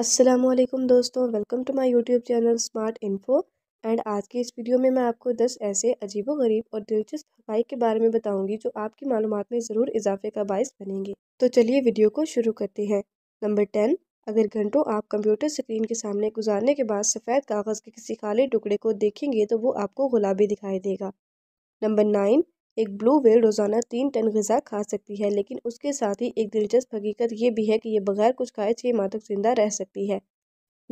असलम दोस्तों welcome to my YouTube channel Smart Info and आज की इस वीडियो में मैं आपको 10 ऐसे गरीब और दिलचस्प हवाई के बारे में बताऊंगी जो आपकी मालूम में ज़रूर इजाफे का बायस बनेंगे तो चलिए वीडियो को शुरू करते हैं नंबर टेन अगर घंटों आप कंप्यूटर स्क्रीन के सामने गुजारने के बाद सफ़ेद कागज़ के किसी काले टुकड़े को देखेंगे तो वो आपको गुलाबी दिखाई देगा नंबर नाइन एक ब्लू वेल रोज़ाना तीन टन गज़ा खा सकती है लेकिन उसके साथ ही एक दिलचस्प हकीकत यह भी है कि यह बगैर कुछ खाए छः माह तक जिंदा रह सकती है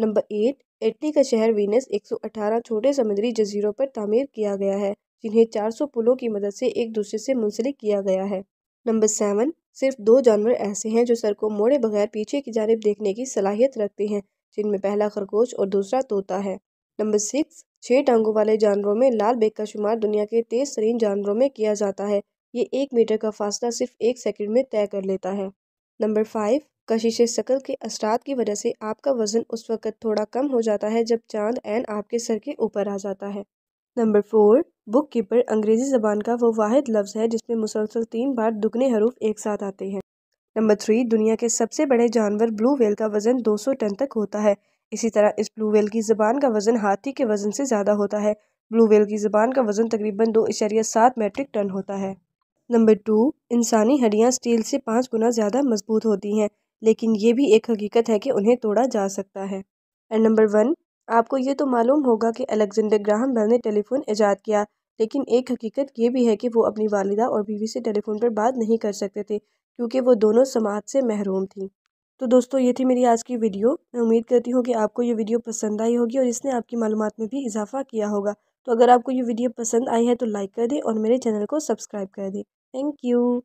नंबर एट इटली का शहर वीनस 118 छोटे समुद्री जजीरों पर तामीर किया गया है जिन्हें 400 पुलों की मदद से एक दूसरे से मुंसलिक किया गया है नंबर सेवन सिर्फ दो जानवर ऐसे हैं जो सर को मोड़े बगैर पीछे की जानब देखने की सलाहियत रखते हैं जिनमें पहला खरगोश और दूसरा तोता है नंबर सिक्स छह टांगों वाले जानवरों में लाल बेग का शुमार दुनिया के तेज तरीन जानवरों में किया जाता है ये एक मीटर का फासला सिर्फ एक सेकंड में तय कर लेता है नंबर फाइव कशिश शक्ल के असरात की वजह से आपका वज़न उस वक़्त थोड़ा कम हो जाता है जब चांद एन आपके सर के ऊपर आ जाता है नंबर फोर बुक कीपर अंग्रेज़ी ज़बान का वो वाद लफ्ज़ है जिसमें मुसलसल तीन बार दुगने हरूफ एक साथ आते हैं नंबर थ्री दुनिया के सबसे बड़े जानवर ब्लू वेल का वज़न 200 टन तक होता है इसी तरह इस ब्लू वेल की जबान का वजन हाथी के वजन से ज़्यादा होता है ब्लू वेल की जबान का वजन तकरीबन दो इशारिया सात मेट्रिक टन होता है नंबर टू इंसानी हड्डियां स्टील से पाँच गुना ज़्यादा मजबूत होती हैं लेकिन ये भी एक हकीकत है कि उन्हें तोड़ा जा सकता है एंड नंबर वन आपको ये तो मालूम होगा कि अलेक्जेंडर ग्राहम बेल ने टेलीफोन ईजाद किया लेकिन एक हकीकत ये भी है कि वो अपनी वालिदा और बीवी से टेलीफोन पर बात नहीं कर सकते थे क्योंकि वो दोनों समाज से महरूम थी तो दोस्तों ये थी मेरी आज की वीडियो मैं उम्मीद करती हूँ कि आपको ये वीडियो पसंद आई होगी और इसने आपकी मालूम में भी इजाफा किया होगा तो अगर आपको ये वीडियो पसंद आई है तो लाइक कर दें और मेरे चैनल को सब्सक्राइब कर दें थैंक यू